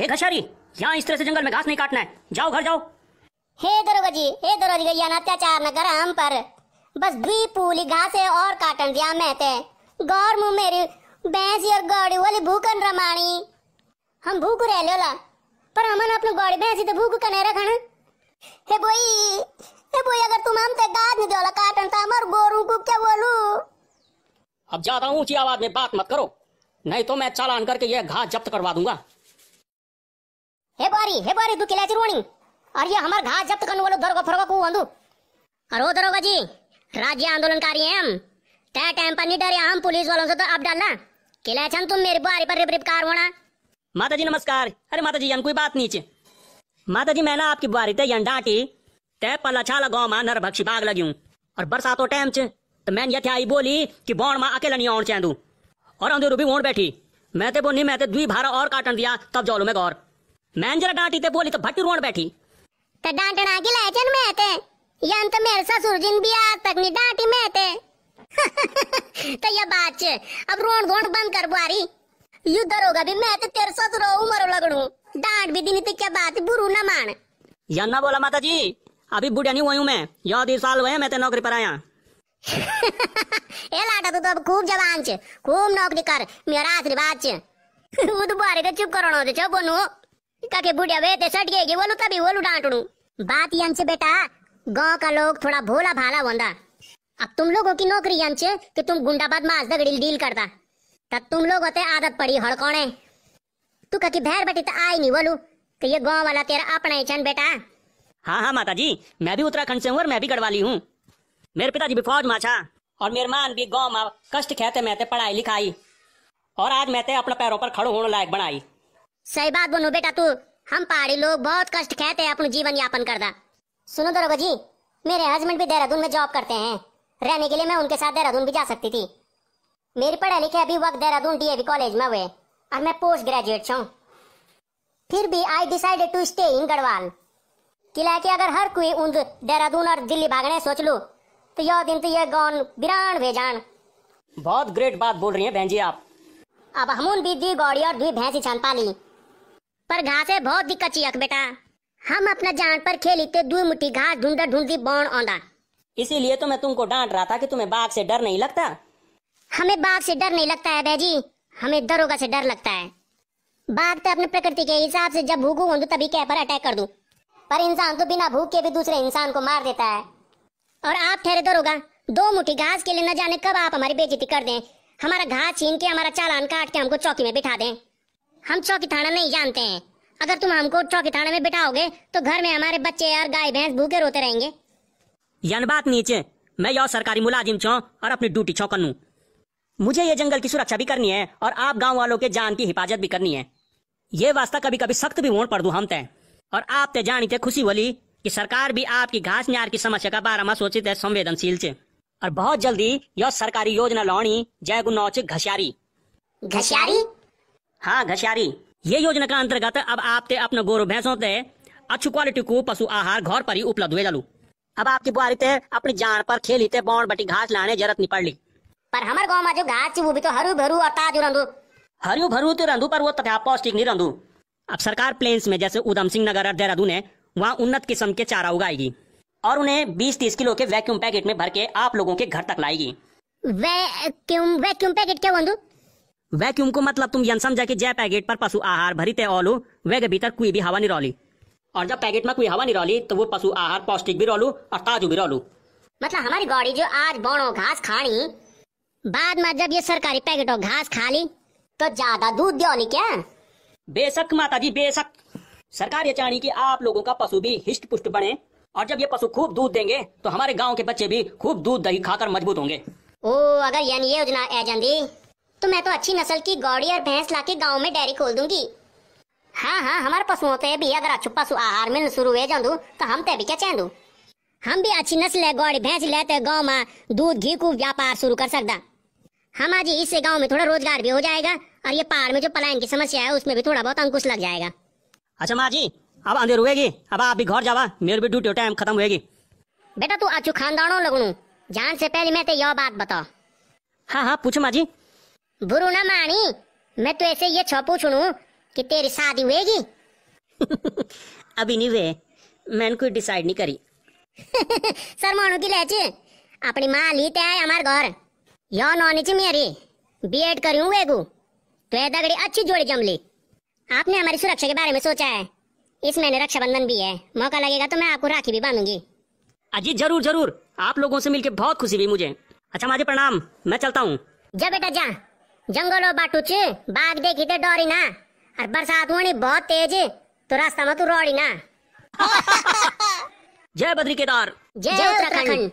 हे कशारी यहाँ इस तरह से जंगल में घास नहीं काटना है जाओ घर जाओ हे दरोगा जी हे दरोगा जी यहाँ अत्याचार न कर हम पर बस भी पूली घास है और काटन दिया मैं ते गौर मु मेरी भैंस और गाड़ी वाली भूखन रमाणी हम भूख रह लो पर हमन अपनी गाड़ी भैंसी तो भूख कने रखन हे बोई हे बोई अगर तुम हम ते गाद नहीं दोला काटन ता तो मर गोरू को क्या बोलू अब ज्यादा ऊंची आवाज में बात मत करो नहीं तो मैं चालान करके यह घास जब्त करवा दूंगा हे ಹೇ ಬಾರಿ ಹೇ ಬಾರಿ ಇದು ಕಿಲಾಚಿರುವಣಿ अरे हमारा घास जब्त करने वालों दरोगा फरोगा को वंदु अरे दरोगा जी राज्य आंदोलनकारी हैं हम तय टाइम पर नहीं डरे हम पुलिस वालों से तो अब डालना किला छन तुम मेरे बारी पर रिप रिप कार होना माता जी नमस्कार अरे माता जी यान कोई बात नहीं नीचे माता जी मैं ना आपकी बारी ते यान डांटी तय पल्ला छाला गांव मा नर भक्षी बाग लगी हूं और बरसातों टाइम च तो मैं यथे आई बोली कि बोण मा अकेला नहीं आउण चाहूं और अंधेरू भी ओण बैठी मैं ते बोनी मैं ते द्वी भारा और काटन दिया तब जाओ मैं गौर मैन जरा डांटी ते बोली तो भट्टी रोण बैठी ते तो डांटना की लेजन मैं ते यान तो मेरे ससुर जिन भी आज तक नहीं डांटी मैं ते तो ये बात छे अब रोण धोण बंद कर बुआरी यू दरोगा भी मैं ते तेरे ससुर उमर लगड़ू डांट भी दिनी ते तो क्या बात बुरू ना मान यन ना बोला माता जी अभी बुढ़िया नहीं हुई मैं यह दीड साल हुए मैं ते नौकरी पर आया ए लाटा तू तो अब खूब जवान छे खूब नौकरी कर मेरा आशीर्वाद छे वो तो बुआरे का चुप करो ना बोनू काके बुढ़िया वे ते सट गए बोलू तभी बोलू डांटड़ू बात ये अंचे बेटा गांव का लोग थोड़ा भोला भाला बंदा अब तुम लोगों की नौकरी अंचे कि तुम गुंडाबाद मास दगड़ी डील करता तब तुम लोग होते आदत पड़ी हड़कोने तू काकी भैर बेटी तो आई नहीं बोलू तो ये गांव वाला तेरा अपना ही छन बेटा हाँ हाँ माता जी मैं भी उत्तराखंड से हूँ और मैं भी गढ़वाली हूँ मेरे पिताजी भी फौज माछा और मेरे मान भी गांव में कष्ट कहते मैं पढ़ाई लिखाई और आज मैं अपने पैरों पर खड़ो होने लायक बनाई सही बात बोलू बेटा तू हम पहाड़ी लोग बहुत कष्ट कहते हैं अपना जीवन यापन करदा सुनो दरोगा जी मेरे हस्बैंड भी देहरादून में जॉब करते हैं रहने के लिए मैं उनके साथ देहरादून भी जा सकती थी मेरी पढ़ाई लिखे अभी वक्त देहरादून डीएवी कॉलेज में हुए और मैं पोस्ट ग्रेजुएट हूँ फिर भी I decided to stay in Garhwal किला की अगर हर कोई उन देहरादून और दिल्ली भागने सोच लू तो यह दिन तो यह गौन विरान भेजान बहुत ग्रेट बात बोल रही है बहन जी आप अब हम उन भी दी गौड़ी और दी भैंसी छन पाली पर घास है बहुत दिक्कत चियक बेटा हम अपना जान पर खेली थे दू मुठी घास ढूंढा ढूंढी बोन औंदा इसीलिए तो मैं तुमको डांट रहा था कि तुम्हें बाघ से डर नहीं लगता हमें बाघ से डर नहीं लगता है भैजी हमें दरोगा से डर लगता है बाघ तो अपने प्रकृति के हिसाब से जब भूखू हों तभी कह पर अटैक कर दू पर इंसान तो बिना भूख के भी दूसरे इंसान को मार देता है और आप ठहरे दरोगा दो मुठी घास के लिए न जाने कब आप हमारी बेजती कर दें हमारा घास छीन के हमारा चालान काट के हमको चौकी में बिठा दें हम चौकी थाना नहीं जानते हैं अगर तुम हमको चौकी थाना में बिठाओगे तो घर में हमारे बच्चे और गाय भैंस भूखे रोते रहेंगे यान बात नीचे मैं यो सरकारी मुलाजिम छो और अपनी ड्यूटी छो कन्नू मुझे ये जंगल की सुरक्षा भी करनी है और आप गांव वालों के जान की हिफाजत भी करनी है ये वास्ता कभी कभी सख्त भी होड़ पड़ दू हम तय और आप ते जानी थे खुशी बोली कि सरकार भी आपकी घास न्यार की समस्या का बारे में सोचित है संवेदनशील से और बहुत जल्दी यह सरकारी योजना लौनी जय गुनौच घसियारी घसियारी हाँ घशारी ये योजना का अंतर्गत अब आपते अपने गोरु भैंसों ते अच्छी क्वालिटी को पशु आहार घर पर ही उपलब्ध हुए जालू अब आपकी बुआरी ते अपनी जान पर खेली ते बॉन्ड बटी घास लाने जरूरत नहीं पड़ ली पर हमारे गाँव में जो घास वो भी तो हरू भरू और ताजू रंधु हरू भरू तो रंधु पर वो तथा पौष्टिक नहीं रंधु अब सरकार प्लेन्स में जैसे उधम सिंह नगर और देहरादून है वहाँ उन्नत किस्म के चारा उगाएगी और उन्हें बीस तीस किलो के वैक्यूम पैकेट में भर के आप लोगों के घर तक लाएगी वैक्यूम वैक्यूम पैकेट क्या बंधु वैक्यूम को मतलब तुम यन समझा कि जय पैकेट पर पशु आहार भरी ओलू वे के भीतर कोई भी हवा नहीं रोली और जब पैकेट में कोई हवा नहीं रोली तो वो पशु आहार पौष्टिक भी रोलू और ताजू भी रोलू मतलब हमारी गाड़ी जो आज बोनो घास खानी बाद में जब ये सरकारी पैकेट घास खा ली तो ज्यादा दूध नहीं क्या बेशक माता जी बेशक सरकार ये चाहनी की आप लोगों का पशु भी हिस्ट पुष्ट बने और जब ये पशु खूब दूध देंगे तो हमारे गांव के बच्चे भी खूब दूध दही खाकर मजबूत होंगे ओ अगर यानी ये योजना ए तो मैं तो अच्छी नस्ल की गौड़ी और भैंस लाके गांव में डेयरी खोल दूंगी हाँ हाँ हमारे पशुओं से तो भी अगर अच्छु पशु आहार मिल शुरू हो जाऊ तो हम ते भी क्या चाहू हम भी अच्छी नस्ल है गौड़ी भैंस लेते गाँव में दूध घी को व्यापार शुरू कर सकता हम आज इससे गाँव में थोड़ा रोजगार भी हो जाएगा और ये पहाड़ में जो पलायन की समस्या है उसमें भी थोड़ा बहुत अंकुश लग जाएगा अच्छा माँ जी अब अंधेर हुएगी अब आप भी घर जावा मेरे भी ड्यूटी टाइम खत्म होगी बेटा तू अच्छू खानदानों लगनू जान से पहले मैं ते यो बात बताओ हाँ हाँ पूछो माँ जी बुरू ना मानी मैं तो ऐसे ये छोपू छुनू कि तेरी शादी हुएगी अभी नहीं हुए मैंने कोई डिसाइड नहीं करी सर मानो की लेचे अपनी माँ ली ते आए हमारे घर यो नॉनी ची मेरी बी एड करी हूँ वेगू तो ये दगड़ी अच्छी जोड़ी जम ली आपने हमारी सुरक्षा के बारे में सोचा है इस महीने रक्षाबंधन भी है मौका लगेगा तो मैं आपको राखी भी बांधूंगी अजी जरूर जरूर आप लोगों से मिलकर बहुत खुशी हुई मुझे अच्छा माजी प्रणाम मैं चलता हूँ जा बेटा जा जंगलो बाटू च बाघ देखी ते डोरी ना और बरसात होनी बहुत तेज तो रास्ता में तू रोड़ी ना जय बद्री केदार जय उत्तराखंड